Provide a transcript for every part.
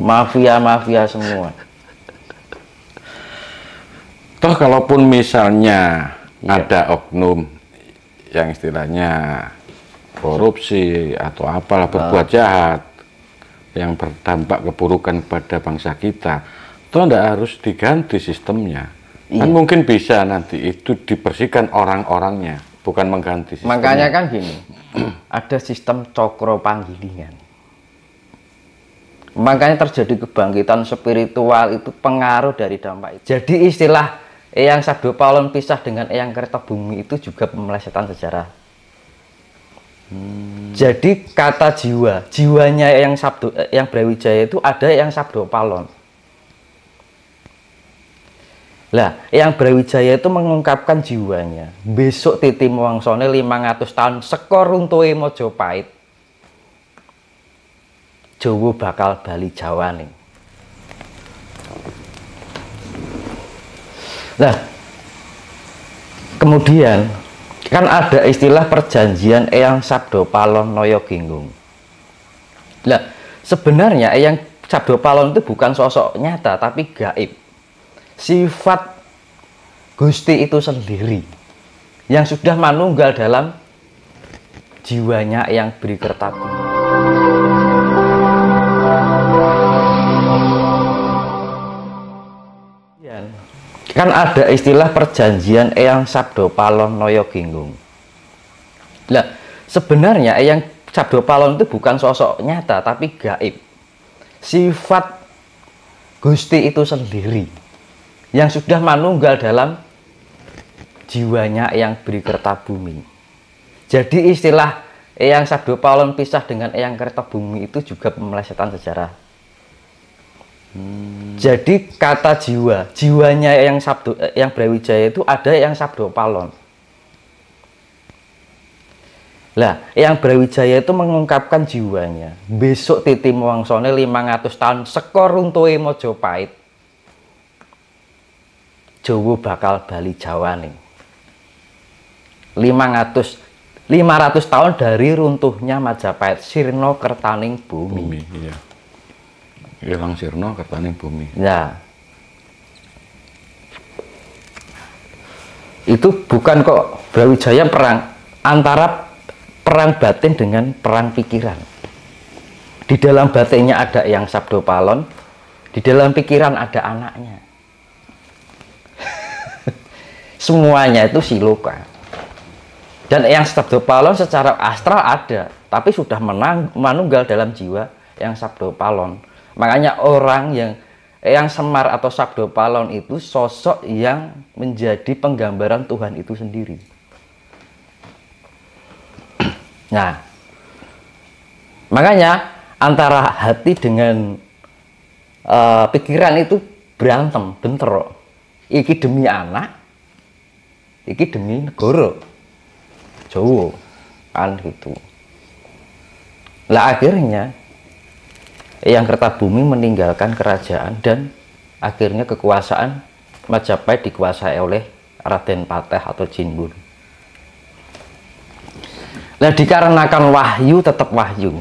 mafia-mafia semua. Toh kalaupun misalnya ya. ada oknum yang istilahnya korupsi atau apalah berbuat ah. jahat yang berdampak keburukan pada bangsa kita, toh tidak harus diganti sistemnya. Kan iya. mungkin bisa nanti itu dibersihkan orang-orangnya, bukan mengganti sistemnya. Makanya kan gini, ada sistem cokro panggilingan. Makanya terjadi kebangkitan spiritual itu pengaruh dari dampak itu. Jadi istilah yang Sabdo Palon pisah dengan yang kereta bumi itu juga pemelesetan sejarah. Hmm. Jadi kata jiwa, jiwanya yang Sabdo, eh, yang Brawijaya itu ada yang Sabdo Palon. Lah, yang Brawijaya itu mengungkapkan jiwanya. Besok titi muangsone 500 tahun sekor mojo Mojopahit Jawa bakal bali nih. Nah, kemudian kan ada istilah perjanjian Eyang Sabdo Palon Noyo Ginggung. Nah, sebenarnya Eyang Sabdo Palon itu bukan sosok nyata tapi gaib. Sifat Gusti itu sendiri yang sudah manunggal dalam jiwanya yang beri kan ada istilah perjanjian Eyang Sabdo Palon Noyo Ginggung nah sebenarnya Eyang Sabdo Palon itu bukan sosok nyata tapi gaib sifat Gusti itu sendiri yang sudah manunggal dalam jiwanya yang beri kereta bumi jadi istilah Eyang Sabdo Palon pisah dengan Eyang kereta Bumi itu juga pemelesetan sejarah Hmm. Jadi kata jiwa, jiwanya yang Sabdo, eh, yang Brawijaya itu ada yang Sabdo Palon. Lah, yang Brawijaya itu mengungkapkan jiwanya. Besok titi wangsone 500 tahun sekor runtuhe Mojopahit. Jawa bakal bali nih. 500 500 tahun dari runtuhnya Majapahit Sirno Kertaning Bumi. Bumi iya. Ilang sirno kertane bumi. Ya. Itu bukan kok Brawijaya perang antara perang batin dengan perang pikiran. Di dalam batinnya ada yang Sabdo Palon, di dalam pikiran ada anaknya. Semuanya itu siloka. Dan yang Sabdo Palon secara astral ada, tapi sudah menang, manunggal dalam jiwa yang Sabdo Palon Makanya orang yang yang Semar atau Sabdo Palon itu sosok yang menjadi penggambaran Tuhan itu sendiri. Nah, makanya antara hati dengan uh, pikiran itu berantem, bentrok. Iki demi anak, iki demi negara. jowo kan gitu. Lah akhirnya yang Kertabumi meninggalkan kerajaan dan akhirnya kekuasaan Majapahit dikuasai oleh Raden Pateh atau Jinbun. Nah dikarenakan wahyu tetap wahyu.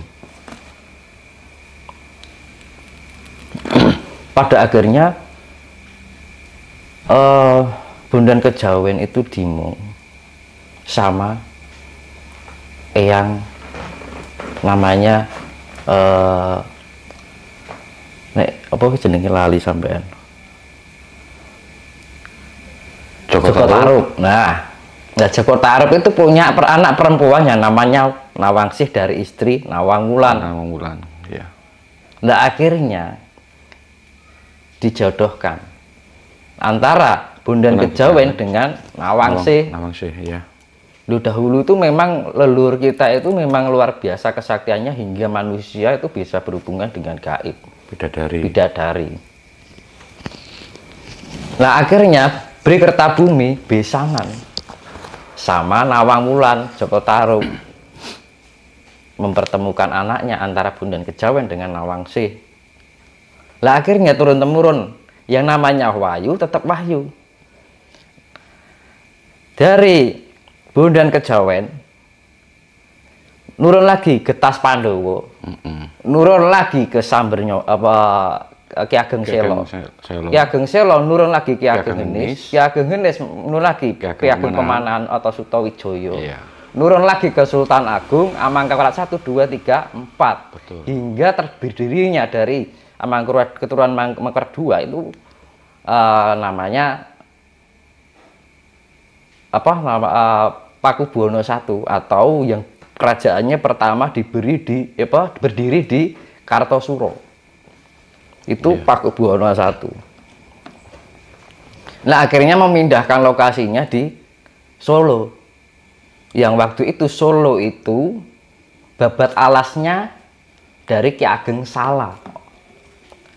Pada akhirnya uh, Bundan Kejawen itu dimu sama yang namanya uh, nek apa jenenge lali sampean Joko, Joko Tarub. Nah, nah Joko Tarub itu punya per anak perempuannya namanya Nawangsih dari istri Nawang Wulan. Nawang Wulan, ya. Nah akhirnya dijodohkan antara Bondan Kejawen dengan Nawangsih. Nawangsih, ya. Lu dahulu itu memang leluhur kita itu memang luar biasa kesaktiannya hingga manusia itu bisa berhubungan dengan gaib. Bidadari. Bidadari. Nah akhirnya beri kerta bumi besangan sama Nawang Wulan Joko Tarub mempertemukan anaknya antara Bundan Kejawen dengan Nawang Sih. Lah akhirnya turun temurun yang namanya Wahyu tetap Wahyu. Dari Bundan Kejawen nurun lagi ke Tas Pandowo. Mm -mm. Nurun lagi ke Sambernyo apa Ki Ageng Selo. Ki Ageng Selo nurun lagi Ki Ageng ini, Ki Ageng ini nurun lagi Ki Ageng Pemanahan atau Sutowijoyo. Iya. Nurun lagi ke Sultan Agung Amangkurat 1 2 3 4. Betul. Hingga terdirinya dari Amangkurat keturunan Mangkurat dua itu uh, namanya apa nama uh, Paku Buwono 1 atau yang kerajaannya pertama diberi di apa berdiri di Kartosuro. Itu yeah. Pakubuwono I. Nah, akhirnya memindahkan lokasinya di Solo. Yang waktu itu Solo itu babat alasnya dari Ki Ageng Sala.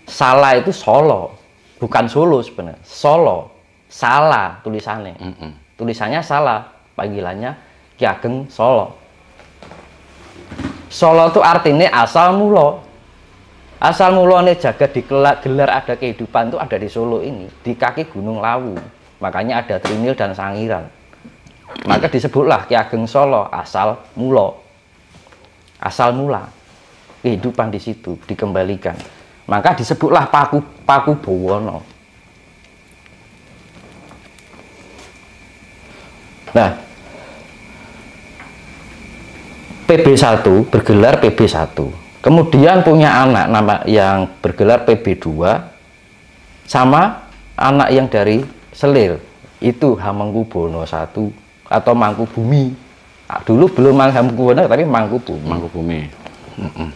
Sala itu Solo, bukan Solo sebenarnya. Solo, Sala tulisannya. Mm -hmm. Tulisannya Sala, panggilannya Ki Ageng Solo. Solo itu artinya asal mulu, Asal ini jaga di gelar ada kehidupan itu ada di Solo ini, di kaki Gunung Lawu. Makanya ada Trinil dan Sangiran. Maka disebutlah Ki Ageng Solo asal mulu, Asal mula. Kehidupan di situ dikembalikan. Maka disebutlah Paku Paku Bowono. Nah, PB1 bergelar PB1 kemudian punya anak nama yang bergelar PB2 sama anak yang dari Selir itu Hamengkubuwono 1 atau Mangku Mangkubumi nah, dulu belum Hamengkubuwono tapi Mangku Bumi. mm -mm.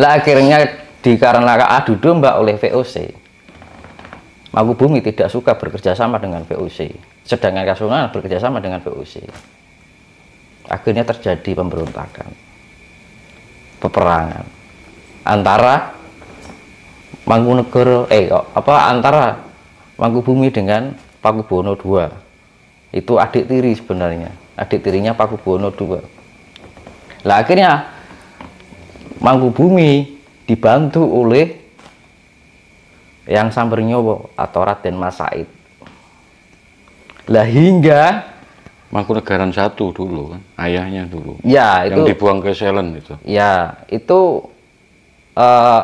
lah akhirnya dikarenakan adu domba oleh VOC Mangku Bumi tidak suka bekerja sama dengan VOC sedangkan Kasunan bekerja sama dengan VOC akhirnya terjadi pemberontakan peperangan antara Mangkunegoro eh apa antara Mangkubumi dengan Pakubono II itu adik tiri sebenarnya adik tirinya Pakubono II lah akhirnya Mangkubumi dibantu oleh yang Sambernyowo atau Raden Masaid, lah hingga Mangkunegaran satu dulu kan, ayahnya dulu. Ya, itu. Yang dibuang ke Selen itu. Ya, itu uh,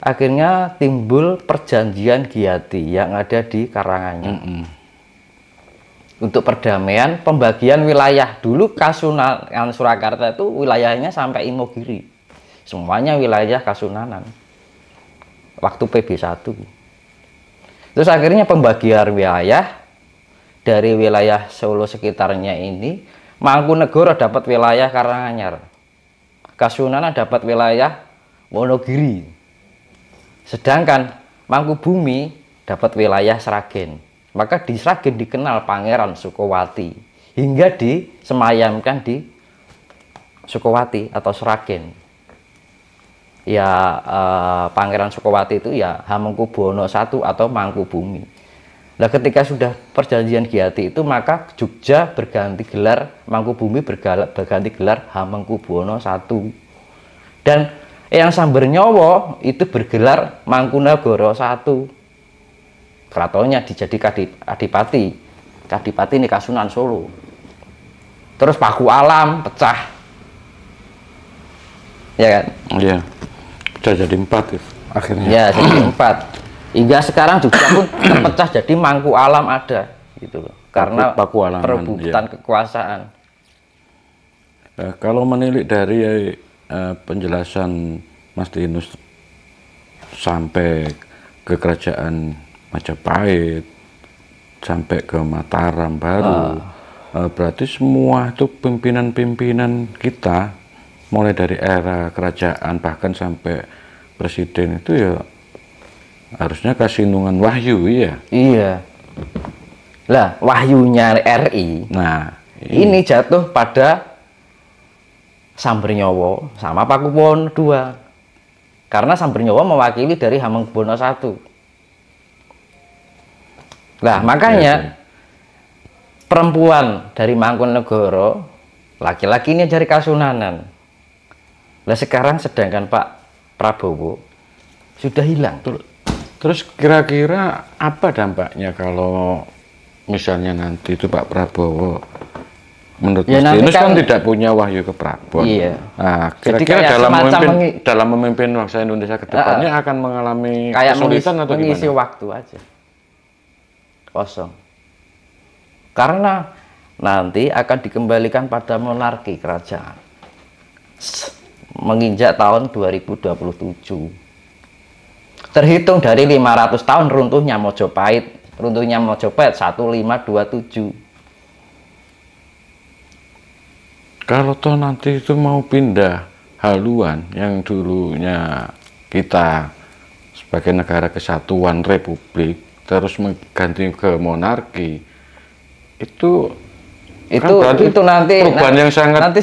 akhirnya timbul perjanjian Giati yang ada di Karanganyar. Mm -mm. Untuk perdamaian pembagian wilayah dulu Kasunanan Surakarta itu wilayahnya sampai Imogiri. Semuanya wilayah Kasunanan. Waktu PB1. Terus akhirnya pembagian wilayah dari wilayah Solo sekitarnya ini Mangkunegoro dapat wilayah Karanganyar Kasunanan dapat wilayah Wonogiri sedangkan Mangkubumi dapat wilayah Sragen maka di Sragen dikenal Pangeran Sukowati hingga disemayamkan di Sukowati atau Sragen ya eh, Pangeran Sukowati itu ya Hamengkubuwono I atau Mangkubumi Nah, ketika sudah perjanjian Giati itu maka Jogja berganti gelar Mangkubumi berganti gelar Hamengkubuwono satu, Dan yang Sambernyowo itu bergelar Mangkunagoro satu. Keratonnya dijadikan Adipati. Kadipati ini Kasunan Solo. Terus Paku Alam pecah. Ya kan? Iya. Pecah jadi empat ya, akhirnya. Ya, jadi empat hingga sekarang juga pun terpecah jadi mangku alam ada gitu loh karena paku, kan, perebutan ya. kekuasaan nah, kalau menilik dari uh, penjelasan Mas Dinus sampai ke kerajaan Majapahit sampai ke Mataram baru uh. Uh, berarti semua itu pimpinan-pimpinan kita mulai dari era kerajaan bahkan sampai presiden itu ya harusnya kasih kasindungan wahyu iya iya lah wahyunya RI nah ini, iya. ini jatuh pada Sambernyowo sama Pak Pakubuwono dua karena Sambernyowo mewakili dari Hamengkubuwono satu lah makanya iya, perempuan dari Mangkunegoro laki lakinya ini dari Kasunanan lah sekarang sedangkan Pak Prabowo sudah hilang. tuh Terus kira-kira apa dampaknya kalau misalnya nanti itu Pak Prabowo menurut ya, Mas Yunus kan, kan tidak punya wahyu ke Prabowo? Iya. Nah, kira-kira dalam memimpin dalam memimpin bangsa Indonesia ke depannya uh, akan mengalami kayak kesulitan mengisi, atau gimana? Mengisi waktu aja. Kosong. Karena nanti akan dikembalikan pada monarki kerajaan. Menginjak tahun 2027. Terhitung dari 500 tahun runtuhnya Mojopahit. Runtuhnya Mojopahit 1527. Kalau toh nanti itu mau pindah haluan yang dulunya kita sebagai negara kesatuan republik terus mengganti ke monarki itu kan itu kan itu nanti perubahan nanti, yang sangat nanti,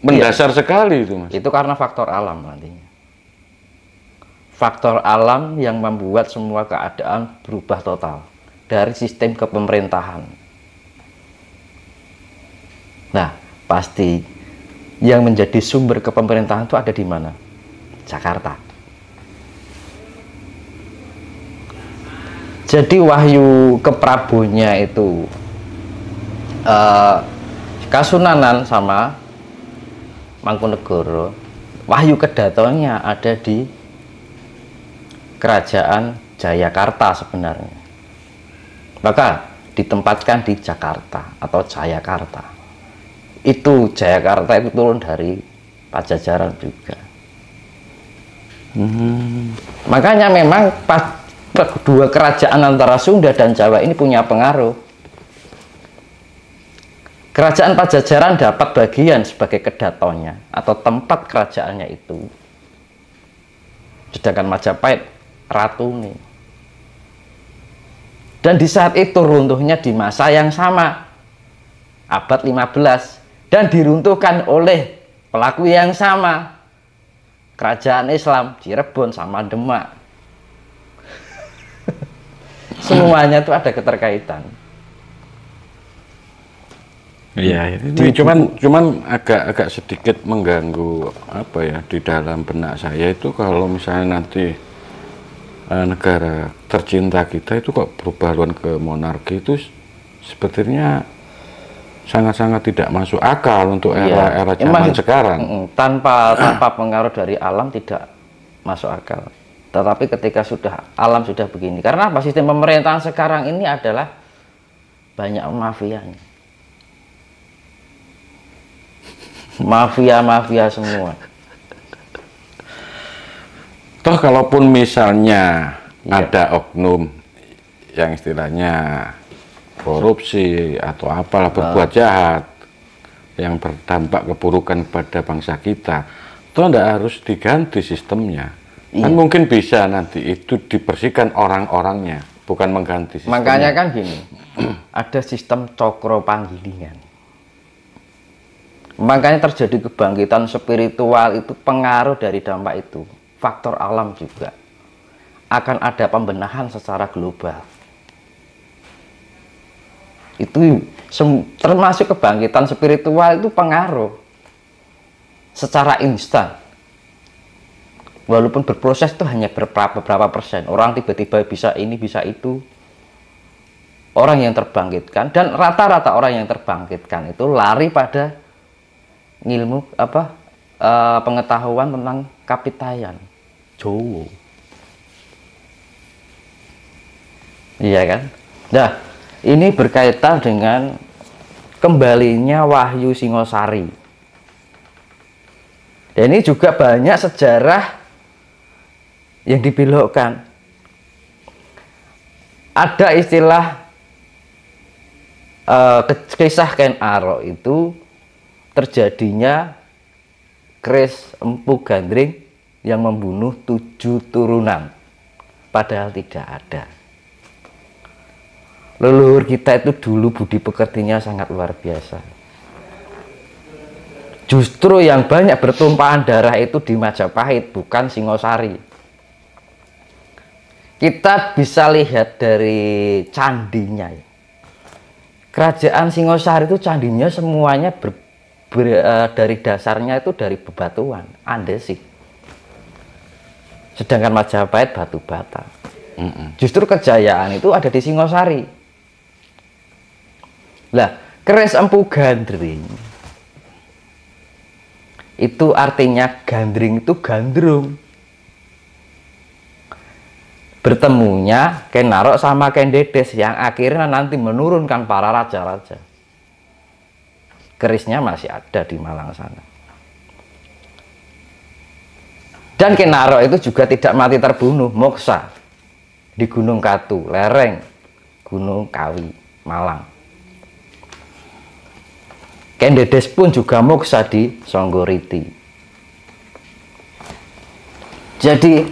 mendasar iya, sekali itu mas itu karena faktor alam nantinya faktor alam yang membuat semua keadaan berubah total dari sistem kepemerintahan. Nah, pasti yang menjadi sumber kepemerintahan itu ada di mana? Jakarta. Jadi wahyu Prabunya itu eh, Kasunanan sama Mangkunegoro, wahyu kedatonya ada di kerajaan Jayakarta sebenarnya. Maka ditempatkan di Jakarta atau Jayakarta. Itu Jayakarta itu turun dari Pajajaran juga. Hmm. Makanya memang dua kerajaan antara Sunda dan Jawa ini punya pengaruh. Kerajaan Pajajaran dapat bagian sebagai kedatonya atau tempat kerajaannya itu. Sedangkan Majapahit Ratu ini Dan di saat itu runtuhnya di masa yang sama, abad 15, dan diruntuhkan oleh pelaku yang sama, kerajaan Islam Cirebon sama Demak. Semuanya itu ada keterkaitan. Iya, iya, ini di, cuman buku. cuman agak agak sedikit mengganggu apa ya di dalam benak saya itu kalau misalnya nanti Eh, negara tercinta kita itu kok perubahan ke monarki itu sepertinya sangat-sangat tidak masuk akal untuk era-era iya. zaman Emang, sekarang. Tanpa tanpa pengaruh dari alam tidak masuk akal. Tetapi ketika sudah alam sudah begini, karena apa sistem pemerintahan sekarang ini adalah banyak mafianya. Mafia-mafia semua toh kalaupun misalnya ya. ada oknum yang istilahnya korupsi atau apalah berbuat ah. jahat yang berdampak keburukan pada bangsa kita itu tidak harus diganti sistemnya kan iya. mungkin bisa nanti itu dibersihkan orang-orangnya bukan mengganti sistemnya. makanya kan gini ada sistem cokro panggilingan makanya terjadi kebangkitan spiritual itu pengaruh dari dampak itu faktor alam juga akan ada pembenahan secara global itu termasuk kebangkitan spiritual itu pengaruh secara instan walaupun berproses itu hanya beberapa, beberapa persen orang tiba-tiba bisa ini bisa itu orang yang terbangkitkan dan rata-rata orang yang terbangkitkan itu lari pada ilmu apa e, pengetahuan tentang kapitayan Jowo iya kan nah ini berkaitan dengan kembalinya Wahyu Singosari dan ini juga banyak sejarah yang dibelokkan ada istilah uh, kisah Ken Arok itu terjadinya keris Empu Gandring yang membunuh tujuh turunan padahal tidak ada leluhur kita itu dulu budi pekertinya sangat luar biasa justru yang banyak bertumpahan darah itu di Majapahit bukan Singosari kita bisa lihat dari candinya kerajaan Singosari itu candinya semuanya ber, ber, uh, dari dasarnya itu dari bebatuan, andesit. Sedangkan Majapahit batu bata. Mm -mm. Justru kejayaan itu ada di Singosari. Lah, keris empu gandring itu artinya gandring itu gandrung bertemunya kenarok Narok sama kendedes Dedes yang akhirnya nanti menurunkan para raja-raja kerisnya masih ada di Malang sana. Dan Kenaro itu juga tidak mati terbunuh, moksa di Gunung Katu, lereng Gunung Kawi, Malang. Kendedes pun juga moksa di Songgoriti. Jadi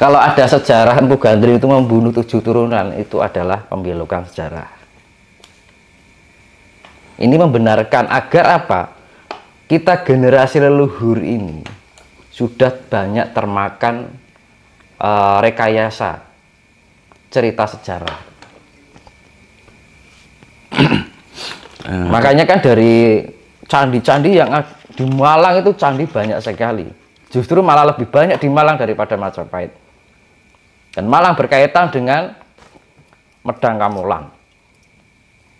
kalau ada sejarah Empu Gandri itu membunuh tujuh turunan itu adalah pembelokan sejarah. Ini membenarkan agar apa? Kita generasi leluhur ini sudah banyak termakan uh, rekayasa cerita sejarah. Eh. Makanya kan dari candi-candi yang di Malang itu candi banyak sekali. Justru malah lebih banyak di Malang daripada Majapahit. Dan Malang berkaitan dengan Medang Kamulang.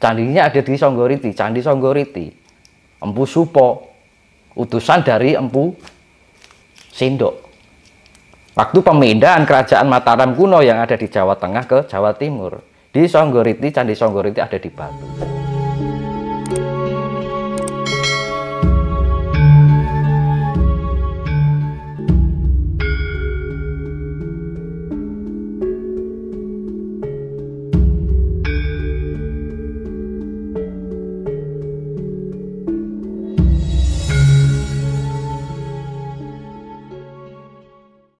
Candinya ada di Songgoriti, Candi Songgoriti. Empu Supo, utusan dari Empu Sindok. Waktu pemindahan kerajaan Mataram kuno yang ada di Jawa Tengah ke Jawa Timur, di Songgoriti, Candi Songgoriti ada di Batu.